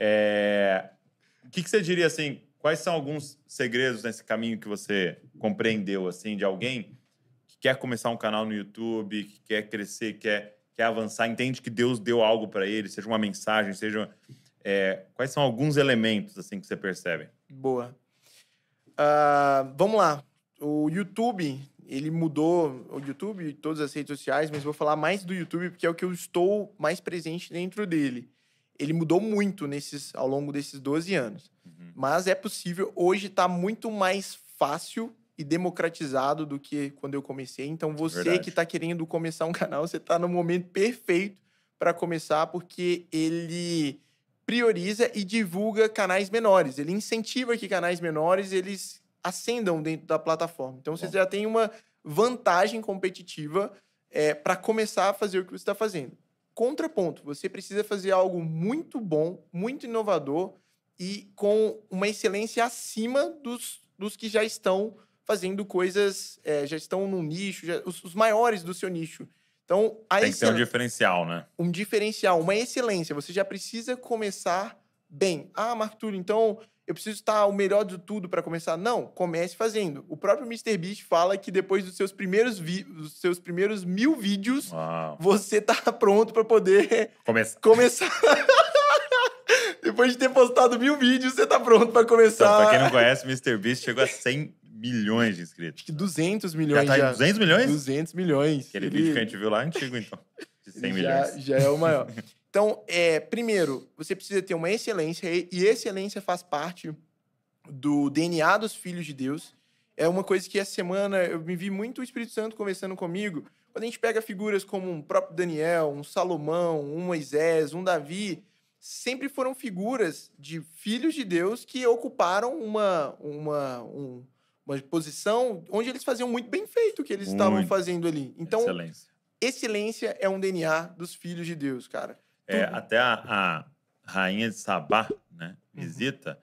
É... O que, que você diria assim? Quais são alguns segredos nesse caminho que você compreendeu assim de alguém que quer começar um canal no YouTube, que quer crescer, quer quer avançar, entende que Deus deu algo para ele, seja uma mensagem, seja é... quais são alguns elementos assim que você percebe? Boa. Uh, vamos lá. O YouTube ele mudou o YouTube e todas as redes sociais, mas vou falar mais do YouTube porque é o que eu estou mais presente dentro dele ele mudou muito nesses ao longo desses 12 anos. Uhum. Mas é possível, hoje está muito mais fácil e democratizado do que quando eu comecei. Então você Verdade. que está querendo começar um canal, você está no momento perfeito para começar, porque ele prioriza e divulga canais menores. Ele incentiva que canais menores eles ascendam dentro da plataforma. Então você Bom. já tem uma vantagem competitiva é, para começar a fazer o que você está fazendo contraponto. Você precisa fazer algo muito bom, muito inovador e com uma excelência acima dos, dos que já estão fazendo coisas, é, já estão no nicho, já, os, os, maiores do seu nicho. Então, a Tem que ter um diferencial, né? Um diferencial, uma excelência. Você já precisa começar bem. Ah, Marturo, então eu preciso estar o melhor de tudo para começar. Não, comece fazendo. O próprio Mr. Beast fala que depois dos seus primeiros, vi dos seus primeiros mil vídeos, Uau. você tá pronto para poder Começa. começar. depois de ter postado mil vídeos, você tá pronto para começar. Então, quem não conhece, Mr. Beast chegou a 100 milhões de inscritos. Acho que 200 né? milhões tá já. Tá 200 milhões? 200 milhões. Aquele Ele... vídeo que a gente viu lá é antigo, então. De 100 milhões. Já é o maior. Então, é, primeiro, você precisa ter uma excelência, e excelência faz parte do DNA dos filhos de Deus. É uma coisa que essa semana eu me vi muito o Espírito Santo conversando comigo. Quando a gente pega figuras como um próprio Daniel, um Salomão, um Moisés, um Davi, sempre foram figuras de filhos de Deus que ocuparam uma, uma, um, uma posição onde eles faziam muito bem feito o que eles muito estavam fazendo ali. Então, excelência. excelência é um DNA dos filhos de Deus, cara. É, até a, a, rainha de Sabá né, uhum. visita uhum.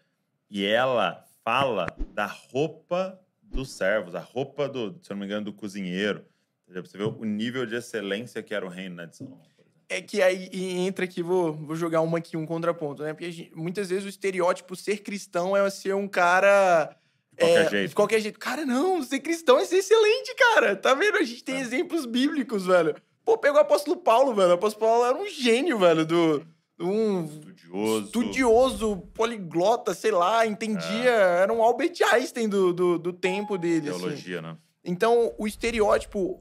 e ela fala da roupa dos servos, a roupa do, se não me engano, do cozinheiro. Você vê o nível de excelência que era o reino né, de Salomão. É que aí entra aqui, vou, vou jogar uma aqui, um contraponto, né? Porque gente, muitas vezes o estereótipo ser cristão é ser um cara. De qualquer é, jeito. De qualquer jeito. Cara, não, ser cristão é ser excelente, cara. Tá vendo? A gente tem é. exemplos bíblicos, velho. Pô, pegou o apóstolo Paulo, velho. O apóstolo Paulo era um gênio, velho, do. Um estudioso. estudioso, poliglota, sei lá, entendia. É. Era um Albert Einstein do, do, do tempo dele. Assim. Teologia, assim. né? Então, o estereótipo,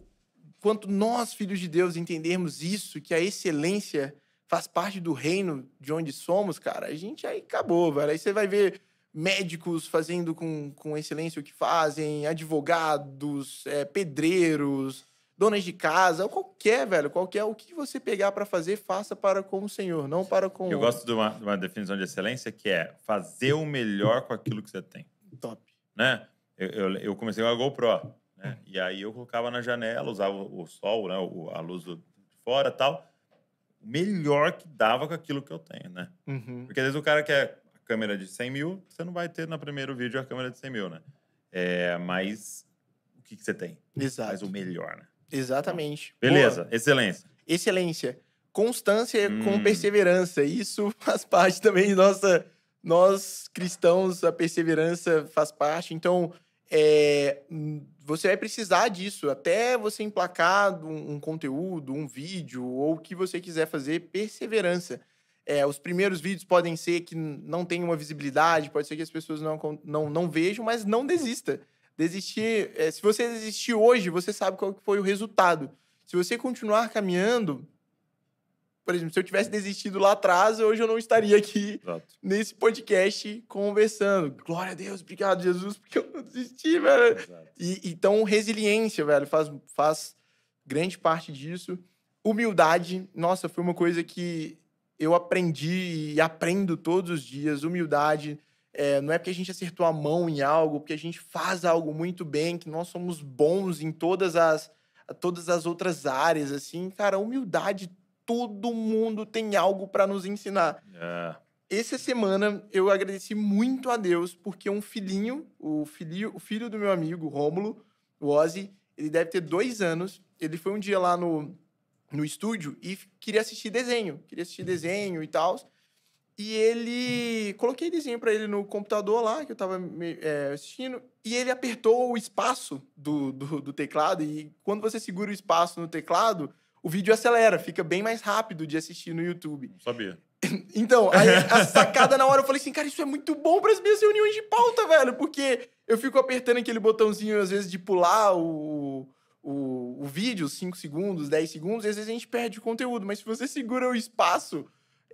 quanto nós, filhos de Deus, entendermos isso, que a excelência faz parte do reino de onde somos, cara, a gente aí acabou, velho. Aí você vai ver médicos fazendo com, com excelência o que fazem, advogados, é, pedreiros, donas de casa, ou qualquer, velho, qualquer, o que você pegar para fazer, faça para com o Senhor, não para com Eu gosto de uma, de uma, definição de excelência que é fazer o melhor com aquilo que você tem. Top. Né? Eu, eu, eu comecei com a GoPro, né? E aí eu colocava na janela, usava o sol, né? O, a luz de fora tal. O melhor que dava com aquilo que eu tenho, né? Uhum. Porque às vezes o cara quer a câmera de 100 mil, você não vai ter no primeiro vídeo a câmera de 100 mil, né? É, mas o que, que você tem? Exato. Faz o melhor, né? Exatamente. Beleza, Boa. excelência. Excelência. Constância hum. com perseverança. Isso faz parte também de nossa. Nós cristãos, a perseverança faz parte. Então, é, você vai precisar disso até você emplacar um, um, conteúdo, um vídeo ou o que você quiser fazer. Perseverança. É, os primeiros vídeos podem ser que não tenham uma visibilidade, pode ser que as pessoas não, não, não vejam, mas não desista. Desistir, é, se você desistir hoje, você sabe qual foi o resultado. Se você continuar caminhando, por exemplo, se eu tivesse desistido lá atrás, hoje eu não estaria aqui Exato. nesse podcast conversando. Glória a Deus, obrigado, Jesus, porque eu não desisti, velho. E, então, resiliência, velho, faz, faz grande parte disso. Humildade, nossa, foi uma coisa que eu aprendi e aprendo todos os dias. Humildade, é, não é porque a gente acertou a mão em algo, porque a gente faz algo muito bem, que nós somos bons em todas as, todas as outras áreas, assim. Cara, humildade, todo mundo tem algo para nos ensinar. É. Essa semana eu agradeci muito a Deus, porque um filhinho, o filho, o filho do meu amigo, Rômulo, o Ozzy, ele deve ter dois anos, ele foi um dia lá no, no estúdio e queria assistir desenho, queria assistir uhum. desenho e tal. E ele. Coloquei desenho para ele no computador lá, que eu tava é, assistindo. E ele apertou o espaço do, do, do, teclado. E quando você segura o espaço no teclado, o vídeo acelera, fica bem mais rápido de assistir no YouTube. sabia. Então, aí, a sacada na hora eu falei assim, cara, isso é muito bom para as minhas reuniões de pauta, velho. Porque eu fico apertando aquele botãozinho, às vezes, de pular o. O, o vídeo, 5 segundos, 10 segundos, e às vezes a gente perde o conteúdo, mas se você segura o espaço,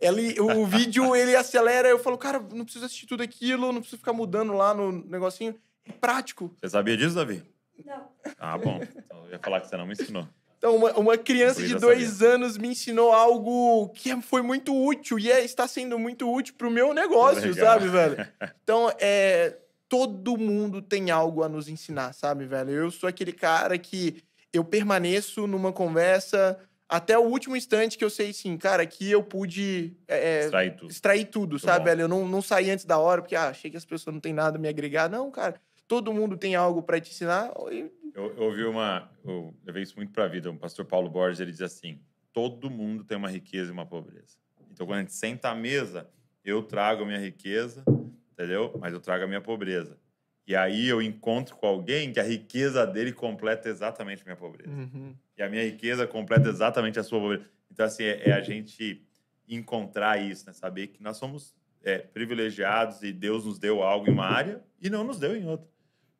ele, o vídeo, ele acelera. Eu falo, cara, não preciso assistir tudo aquilo, não preciso ficar mudando lá no negocinho. É prático. Você sabia disso, Davi? Não. Ah, bom. Então, eu ia falar que você não me ensinou. Então, uma, uma criança de dois sabia. anos me ensinou algo que é, foi muito útil e é, está sendo muito útil para o meu negócio, Legal. sabe, velho? Então, é, todo mundo tem algo a nos ensinar, sabe, velho? Eu sou aquele cara que eu permaneço numa conversa até o último instante que eu sei, sim, cara, aqui eu pude é, é, extrair tudo, extrair tudo sabe, velho? Eu não, não saí antes da hora, porque ah, achei que as pessoas não têm nada a me agregar. Não, cara, todo mundo tem algo para te ensinar. Eu, eu ouvi uma. Eu levei isso muito para a vida. O pastor Paulo Borges ele diz assim: todo mundo tem uma riqueza e uma pobreza. Então, quando a gente senta à mesa, eu trago a minha riqueza, entendeu? Mas eu trago a minha pobreza. E aí eu encontro com alguém que a riqueza dele completa exatamente a minha pobreza. Uhum. E a minha riqueza completa exatamente a sua pobreza. Então, assim, é, é a gente encontrar isso, né? Saber que nós somos é, privilegiados e Deus nos deu algo em uma área e não nos deu em outra.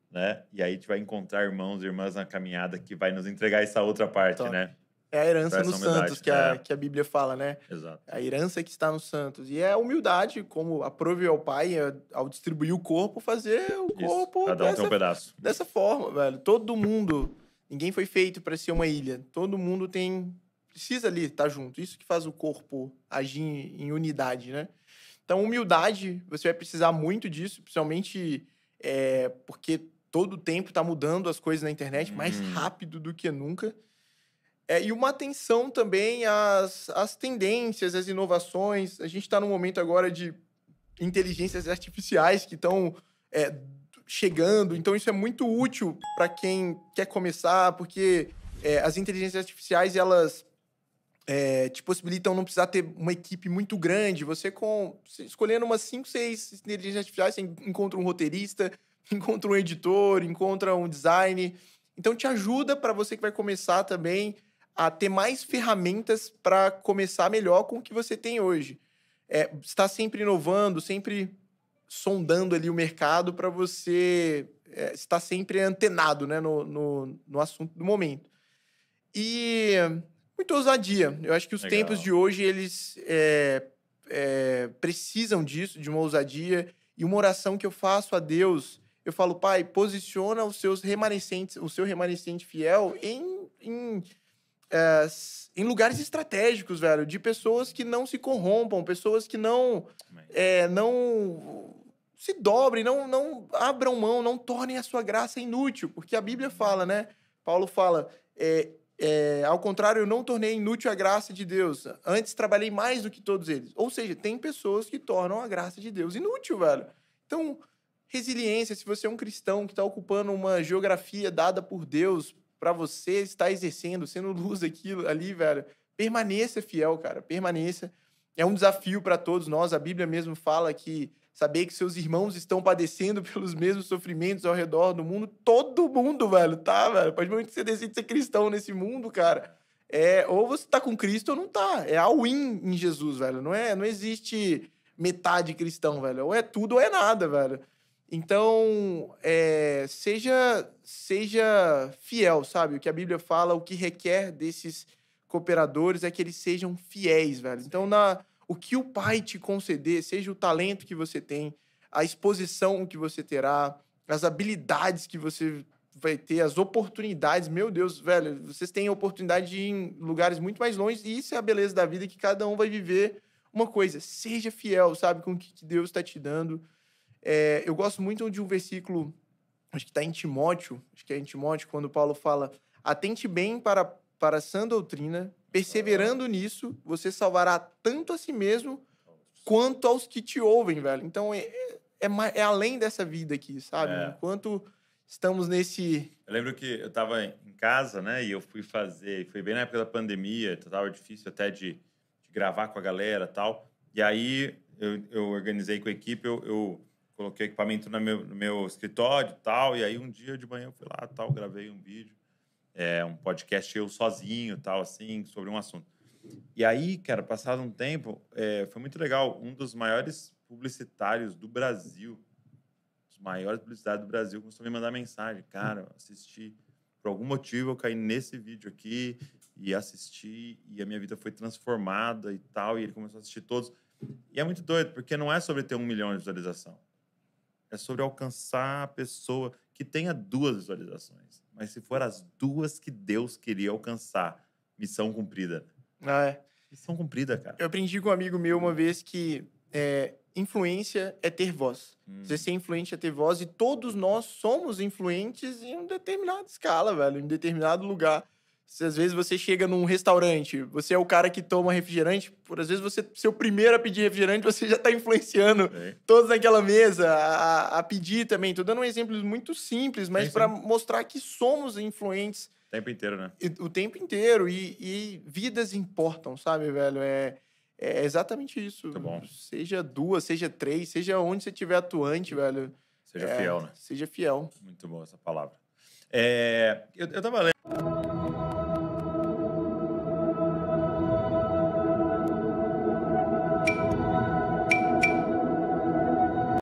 Né? E aí a gente vai encontrar irmãos e irmãs na caminhada que vai nos entregar essa outra parte, Top. né? É a herança no Santos que a, é. que a Bíblia fala, né? Exato. A herança que está no Santos. E é a humildade, como aprove ao Pai, é, ao distribuir o corpo, fazer o corpo. Isso. Cada um dessa, tem um pedaço. Dessa forma, velho. Todo mundo. Ninguém foi feito para ser uma ilha. Todo mundo tem. Precisa ali estar tá junto. Isso que faz o corpo agir em unidade, né? Então, humildade, você vai precisar muito disso, principalmente é, porque todo o tempo está mudando as coisas na internet mais uhum. rápido do que nunca. É, e uma atenção também às, às tendências, às inovações. A gente está num momento agora de inteligências artificiais que estão é, chegando, então isso é muito útil para quem quer começar, porque é, as inteligências artificiais elas é, te possibilitam não precisar ter uma equipe muito grande. Você com escolhendo umas 5, 6 inteligências artificiais, você encontra um roteirista, encontra um editor, encontra um design. Então te ajuda para você que vai começar também a ter mais ferramentas para começar melhor com o que você tem hoje. É, está sempre inovando, sempre sondando ali o mercado para você é, estar sempre antenado né, no, no, no, assunto do momento. E muita ousadia. Eu acho que os Legal. tempos de hoje, eles é, é, precisam disso, de uma ousadia. E uma oração que eu faço a Deus, eu falo, pai, posiciona os seus remanescentes, o seu remanescente fiel em, em é, em lugares estratégicos, velho, de pessoas que não se corrompam, pessoas que não é, não se dobrem, não, não abram mão, não tornem a sua graça inútil, porque a Bíblia uhum. fala, né? Paulo fala, é, é, ao contrário, eu não tornei inútil a graça de Deus. Antes trabalhei mais do que todos eles. Ou seja, tem pessoas que tornam a graça de Deus inútil, velho. Então, resiliência, se você é um cristão que está ocupando uma geografia dada por Deus para você estar exercendo, sendo luz aquilo ali, velho. Permaneça fiel, cara, permaneça. É um desafio para todos nós. A Bíblia mesmo fala que saber que seus irmãos estão padecendo pelos mesmos sofrimentos ao redor do mundo, todo mundo, velho, tá, velho? Pode muito que você decide ser cristão nesse mundo, cara. É, ou você tá com Cristo ou não tá. É all in em Jesus, velho. Não é, não existe metade cristão, velho. Ou é tudo ou é nada, velho. Então, é, seja, seja fiel, sabe? O que a Bíblia fala, o que requer desses cooperadores é que eles sejam fiéis, velho. Então, na, o que o Pai te conceder, seja o talento que você tem, a exposição que você terá, as habilidades que você vai ter, as oportunidades. Meu Deus, velho, vocês têm oportunidade de ir em lugares muito mais longe e isso é a beleza da vida que cada um vai viver uma coisa. Seja fiel, sabe, com o que Deus está te dando. É, eu gosto muito de um versículo, acho que está em Timóteo, acho que é em Timóteo, quando Paulo fala: atente bem para, para a sã doutrina, perseverando nisso, você salvará tanto a si mesmo quanto aos que te ouvem, velho. Então é, é, é, é além dessa vida aqui, sabe? É. Enquanto estamos nesse. Eu lembro que eu estava em casa, né? E eu fui fazer. Foi bem na época da pandemia, estava então difícil até de, de, gravar com a galera tal. E aí eu, eu organizei com a equipe, eu, eu coloquei equipamento no meu, no meu escritório e tal. E aí um dia de manhã eu fui lá tal, gravei um vídeo, é, um podcast eu sozinho tal, assim, sobre um assunto. E aí, cara, passado um tempo, é, foi muito legal. Um dos maiores publicitários do Brasil, os maiores publicitários do Brasil, começou a me mandar mensagem. Cara, assisti. Por algum motivo eu caí nesse vídeo aqui e assisti e a minha vida foi transformada e tal. E ele começou a assistir todos. E é muito doido, porque não é sobre ter um milhão de visualização é sobre alcançar a pessoa que tenha duas visualizações. Mas se for as duas que Deus queria alcançar, missão cumprida. Ah, é. Missão cumprida, cara. Eu aprendi com um amigo meu uma vez que é, influência é ter voz. Hum. Você ser influente é ter voz e todos nós somos influentes em uma determinada escala, velho, em um determinado lugar. Se às vezes você chega num restaurante, você é o cara que toma refrigerante, por às vezes você ser o primeiro a pedir refrigerante, você já está influenciando é. todos naquela mesa a, a pedir também. Estou dando um exemplo muito simples, mas para mostrar que somos influentes. O tempo inteiro, né? O tempo inteiro. E, e vidas importam, sabe, velho? É, é exatamente isso. Muito bom. Seja duas, seja três, seja onde você estiver atuante, velho. Seja fiel, é, né? Seja fiel. Muito bom essa palavra. É, eu, eu tava lendo.